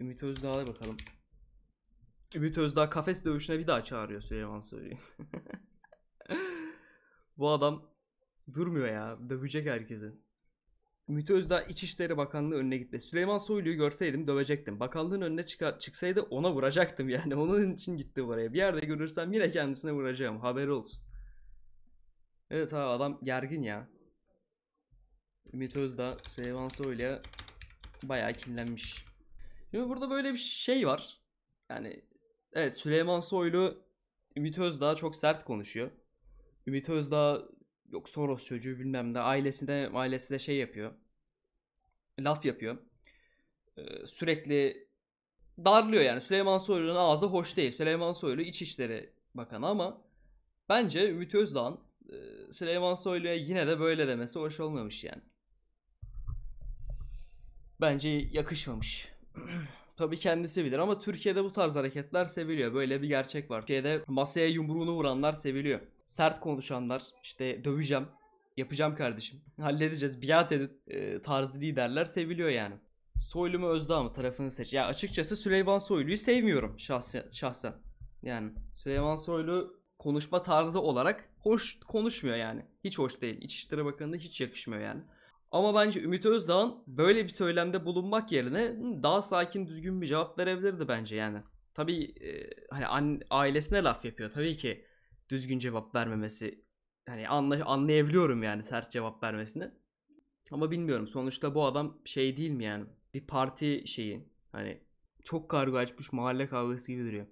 Ümit Özdağ'a bakalım. Ümit Özdağ kafes dövüşüne bir daha çağırıyor Süleyman Soylu'yu. Bu adam durmuyor ya. Dövecek herkesi. Ümit Özdağ İçişleri Bakanlığı önüne gitti. Süleyman Soylu'yu görseydim dövecektim. Bakanlığın önüne çıkar, çıksaydı ona vuracaktım yani. Onun için gitti oraya. Bir yerde görürsem yine kendisine vuracağım. Haberi olsun. Evet abi adam gergin ya. Ümit Özdağ Süleyman Soylu'ya bayağı kinlenmiş. Şimdi burada böyle bir şey var. Yani evet Süleyman Soylu Ümit Özdağ çok sert konuşuyor. Ümit Özdağ yok Soros çocuğu bilmem ne ailesinde ailesi de şey yapıyor. Laf yapıyor. Ee, sürekli darlıyor yani. Süleyman Soylu'nun ağzı hoş değil. Süleyman Soylu İçişleri Bakanı ama bence Ümit Özdağ'ın e, Süleyman Soylu'ya yine de böyle demesi hoş olmamış yani. Bence yakışmamış. tabii kendisi bilir ama Türkiye'de bu tarz hareketler seviliyor. Böyle bir gerçek var. Türkiye'de masaya yumruğunu vuranlar seviliyor. Sert konuşanlar işte döveceğim, yapacağım kardeşim, halledeceğiz, biat edin e, tarzı liderler seviliyor yani. Soylu mu Özdağ mı tarafını seç. Ya açıkçası Süleyman Soylu'yu sevmiyorum şahsen. şahsen. Yani Süleyman Soylu konuşma tarzı olarak hoş konuşmuyor yani. Hiç hoş değil. İçişleri Bakanı'na hiç yakışmıyor yani. Ama bence Ümit Özdağ'ın böyle bir söylemde bulunmak yerine daha sakin düzgün bir cevap verebilirdi bence yani. Tabii e, hani an, ailesine laf yapıyor tabii ki düzgün cevap vermemesi. Hani anla, anlayabiliyorum yani sert cevap vermesini. Ama bilmiyorum sonuçta bu adam şey değil mi yani bir parti şeyi hani çok kargo açmış mahalle kavgası gibi duruyor.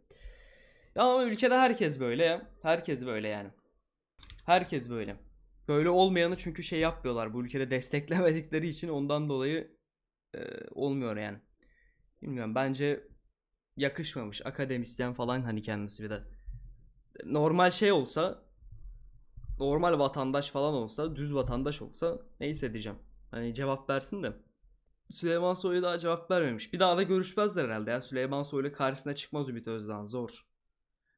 Ya ama ülkede herkes böyle ya. Herkes böyle yani. Herkes böyle. Böyle olmayanı çünkü şey yapmıyorlar. Bu ülkede desteklemedikleri için ondan dolayı e, olmuyor yani. Bilmiyorum bence yakışmamış. Akademisyen falan hani kendisi bir de. Normal şey olsa normal vatandaş falan olsa, düz vatandaş olsa neyse diyeceğim. Hani cevap versin de. Süleyman Soylu daha cevap vermemiş. Bir daha da görüşmezler herhalde ya. Süleyman Soylu karşısına çıkmaz Ümit Özdağ'ın zor.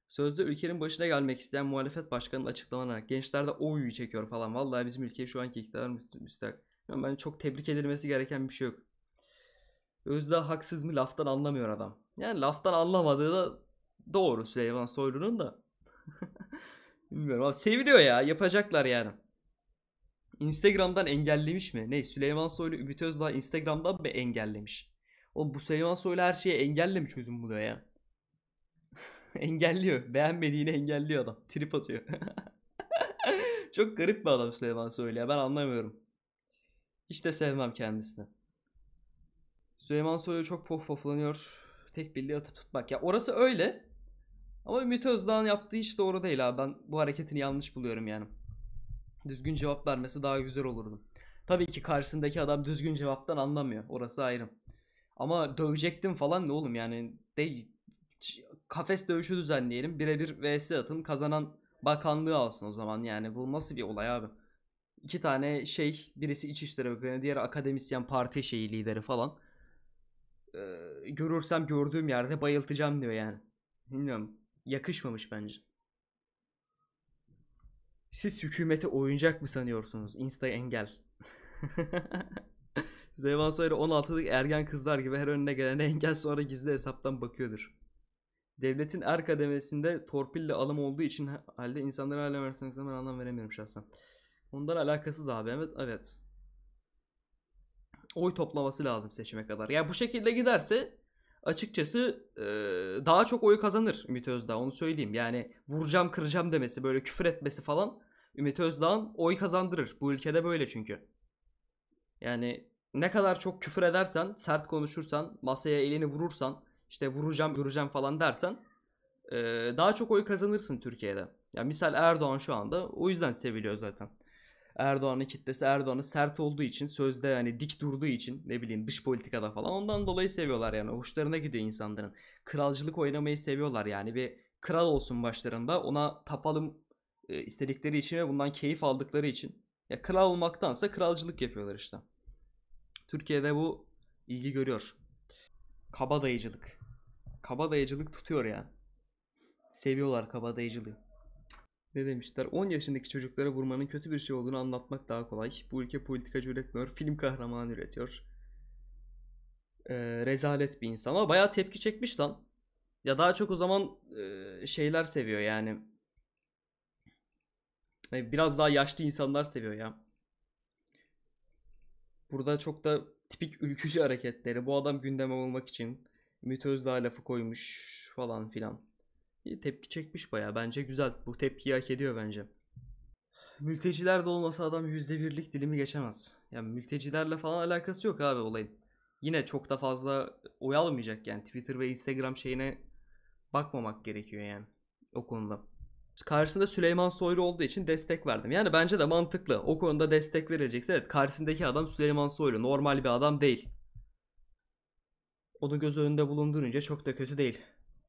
Sözde ülkenin başına gelmek isteyen muhalefet başkanının açıklamalarına gençler de oyu çekiyor falan. Vallahi bizim ülkeye şu anki iktidar müstahak. Yani ben çok tebrik edilmesi gereken bir şey yok. Özdağ haksız mı laftan anlamıyor adam. Yani laftan anlamadığı da doğru Süleyman Soylu'nun da. Bilmiyorum ama seviliyor ya yapacaklar yani. Instagram'dan engellemiş mi? Ne Süleyman Soylu Ümit Özdağ Instagram'dan mı engellemiş? O bu Süleyman Soylu her şeye engelle mi çözüm buluyor ya? engelliyor. Beğenmediğini engelliyor adam. Trip atıyor. Çok garip bir adam Süleyman Soylu ya. Ben anlamıyorum. Hiç de sevmem kendisini. Süleyman Soylu çok pof poflanıyor. Tek birliği atıp tutmak. Ya orası öyle. Ama Ümit Özdağ'ın yaptığı iş doğru değil abi. Ben bu hareketini yanlış buluyorum yani. Düzgün cevap vermesi daha güzel olurdu. Tabii ki karşısındaki adam düzgün cevaptan anlamıyor. Orası ayrı. Ama dövecektim falan ne oğlum yani değil kafes dövüşü düzenleyelim. Birebir vs atın kazanan bakanlığı alsın o zaman yani. Bu nasıl bir olay abi? İki tane şey birisi İçişleri Bakanı diğeri akademisyen parti şeyi lideri falan. Ee, görürsem gördüğüm yerde bayıltacağım diyor yani. Bilmiyorum yakışmamış bence. Siz hükümete oyuncak mı sanıyorsunuz? Insta engel. Zeyvan Soylu 16'lık ergen kızlar gibi her önüne gelene engel sonra gizli hesaptan bakıyordur. Devletin er kademesinde torpille alım olduğu için halde insanlara hala versenek ben anlam veremiyorum şahsen. Ondan alakasız abi. Evet. evet. Oy toplaması lazım seçime kadar. Yani bu şekilde giderse açıkçası daha çok oy kazanır Ümit Özdağ onu söyleyeyim. Yani vuracağım kıracağım demesi böyle küfür etmesi falan Ümit Özdağ'ın oy kazandırır. Bu ülkede böyle çünkü. Yani ne kadar çok küfür edersen, sert konuşursan, masaya elini vurursan, işte vuracağım göreceğim falan dersen e, daha çok oy kazanırsın Türkiye'de. Yani misal Erdoğan şu anda o yüzden seviliyor zaten. Erdoğan'ın kitlesi Erdoğan'ı sert olduğu için sözde yani dik durduğu için ne bileyim dış politikada falan ondan dolayı seviyorlar yani hoşlarına gidiyor insanların. Kralcılık oynamayı seviyorlar yani bir kral olsun başlarında ona tapalım e, istedikleri için ve bundan keyif aldıkları için. Ya kral olmaktansa kralcılık yapıyorlar işte. Türkiye'de bu ilgi görüyor kaba dayıcılık. Kaba dayıcılık tutuyor ya. Seviyorlar kaba dayıcılığı. Ne demişler? 10 yaşındaki çocuklara vurmanın kötü bir şey olduğunu anlatmak daha kolay. Bu ülke politikacı üretmiyor, film kahramanı üretiyor. Ee, rezalet bir insan ama bayağı tepki çekmiş lan. Ya daha çok o zaman e, şeyler seviyor yani. E, biraz daha yaşlı insanlar seviyor ya. Burada çok da tipik ülkücü hareketleri. Bu adam gündeme olmak için Ümit Özdağ lafı koymuş falan filan. İyi, tepki çekmiş baya. Bence güzel. Bu tepkiyi hak ediyor bence. Mülteciler de olmasa adam %1'lik dilimi geçemez. Yani mültecilerle falan alakası yok abi olayın. Yine çok da fazla oy almayacak yani. Twitter ve Instagram şeyine bakmamak gerekiyor yani o konuda karşısında Süleyman Soylu olduğu için destek verdim. Yani bence de mantıklı. O konuda destek verilecekse evet karşısındaki adam Süleyman Soylu normal bir adam değil. Onu göz önünde bulundurunca çok da kötü değil.